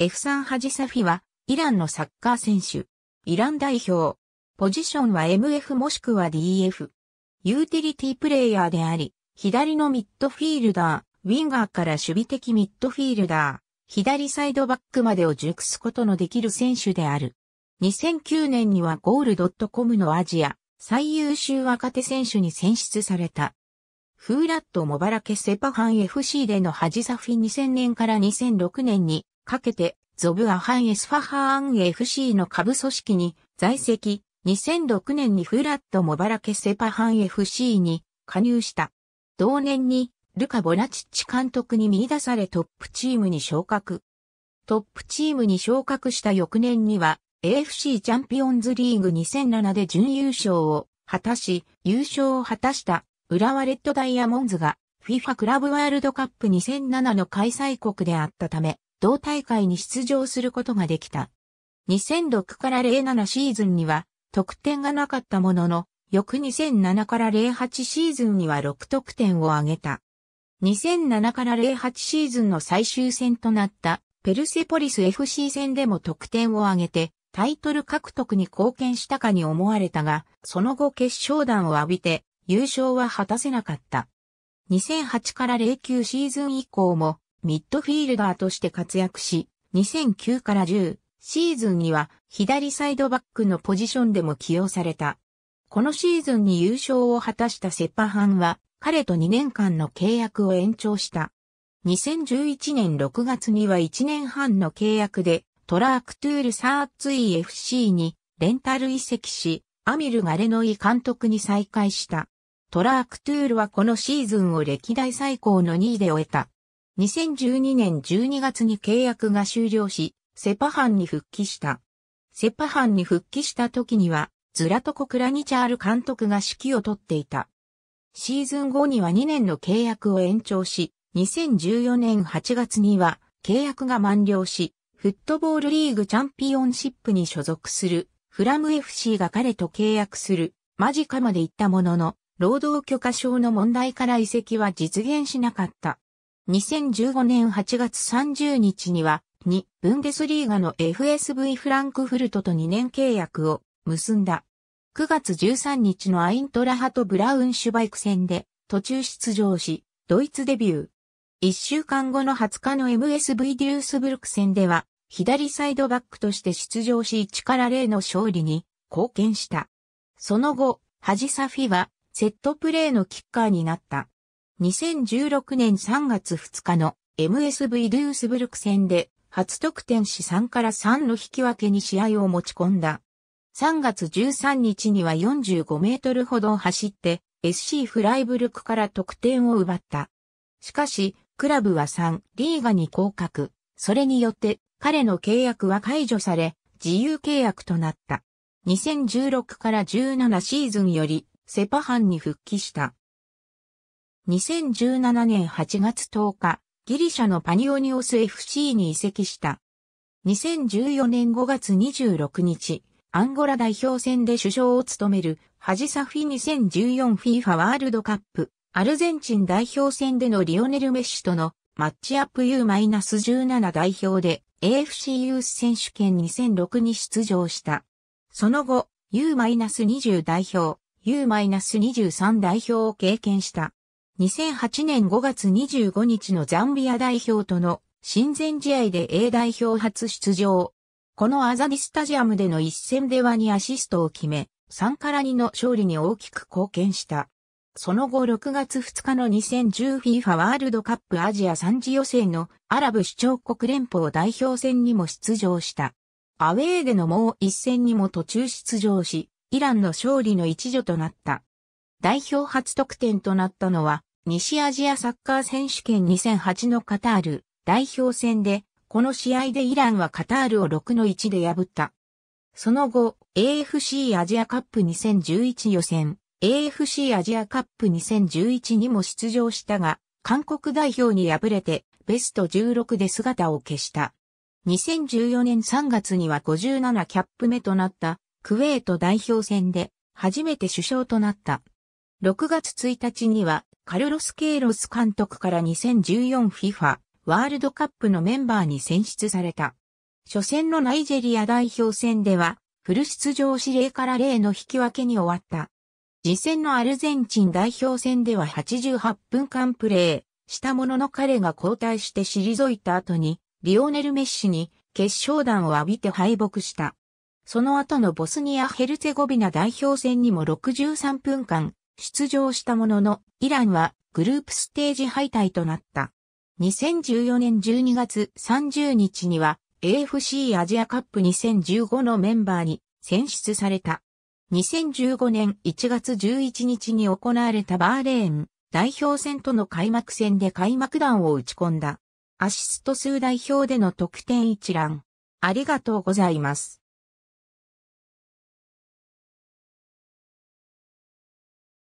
エフサン・ハジサフィは、イランのサッカー選手。イラン代表。ポジションは MF もしくは DF。ユーティリティプレイヤーであり、左のミッドフィールダー、ウィンガーから守備的ミッドフィールダー、左サイドバックまでを熟すことのできる選手である。2009年にはゴール .com のアジア最優秀若手選手に選出された。フーラット・モバラケ・セパハン FC でのハジサフィ2000年から2006年にかけて、ゾブアハンエスファハーン FC の下部組織に在籍、2006年にフラット・モバラケ・セパハン FC に加入した。同年に、ルカ・ボナチッチ監督に見出されトップチームに昇格。トップチームに昇格した翌年には、AFC チャンピオンズリーグ2007で準優勝を果たし、優勝を果たした浦和レッドダイヤモンズが FIFA クラブワールドカップ2007の開催国であったため、同大会に出場することができた。2006から07シーズンには得点がなかったものの、翌2007から08シーズンには6得点を挙げた。2007から08シーズンの最終戦となったペルセポリス FC 戦でも得点を挙げてタイトル獲得に貢献したかに思われたが、その後決勝弾を浴びて優勝は果たせなかった。2008から09シーズン以降もミッドフィールダーとして活躍し、2009から10シーズンには左サイドバックのポジションでも起用された。このシーズンに優勝を果たしたセッパハンは彼と2年間の契約を延長した。2011年6月には1年半の契約でトラークトゥールサーツイ FC にレンタル移籍し、アミル・ガレノイ監督に再会した。トラークトゥールはこのシーズンを歴代最高の2位で終えた。2012年12月に契約が終了し、セパハンに復帰した。セパハンに復帰した時には、ズラトコ・クラニチャール監督が指揮を取っていた。シーズン後には2年の契約を延長し、2014年8月には契約が満了し、フットボールリーグチャンピオンシップに所属するフラム FC が彼と契約する間近まで行ったものの、労働許可証の問題から移籍は実現しなかった。2015年8月30日には、2、ブンデスリーガの FSV フランクフルトと2年契約を結んだ。9月13日のアイントラハとブラウンシュバイク戦で途中出場し、ドイツデビュー。1週間後の20日の MSV デュースブルク戦では、左サイドバックとして出場し1から0の勝利に貢献した。その後、ハジサフィはセットプレーのキッカーになった。2016年3月2日の MSV デュースブルク戦で初得点し3から3の引き分けに試合を持ち込んだ。3月13日には45メートルほど走って SC フライブルクから得点を奪った。しかし、クラブは3リーガに降格。それによって彼の契約は解除され、自由契約となった。2016から17シーズンよりセパハンに復帰した。2017年8月10日、ギリシャのパニオニオス FC に移籍した。2014年5月26日、アンゴラ代表戦で首相を務めるハジサフィ 2014FIFA ワールドカップ、アルゼンチン代表戦でのリオネル・メッシュとのマッチアップ U-17 代表で AFC ユース選手権2006に出場した。その後、U-20 代表、U-23 代表を経験した。2008年5月25日のザンビア代表との親善試合で A 代表初出場。このアザディスタジアムでの一戦ではにアシストを決め、3から2の勝利に大きく貢献した。その後6月2日の 2010FIFA ワールドカップアジア3次予選のアラブ首長国連邦代表戦にも出場した。アウェーでのもう一戦にも途中出場し、イランの勝利の一助となった。代表初得点となったのは、西アジアサッカー選手権2008のカタール代表戦で、この試合でイランはカタールを6の1で破った。その後、AFC アジアカップ2011予選、AFC アジアカップ2011にも出場したが、韓国代表に敗れて、ベスト16で姿を消した。2014年3月には57キャップ目となったクウェート代表戦で初めて首相となった。6月1日にはカルロス・ケイロス監督から 2014FIFA ワールドカップのメンバーに選出された。初戦のナイジェリア代表戦では、フル出場指令から例の引き分けに終わった。次戦のアルゼンチン代表戦では88分間プレーしたものの彼が交代して退いた後に、リオネル・メッシに決勝弾を浴びて敗北した。その後のボスニア・ヘルツェゴビナ代表戦にも63分間出場したものの、イランはグループステージ敗退となった。2014年12月30日には AFC アジアカップ2015のメンバーに選出された。2015年1月11日に行われたバーレーン代表戦との開幕戦で開幕弾を打ち込んだ。アシスト数代表での得点一覧。ありがとうございます。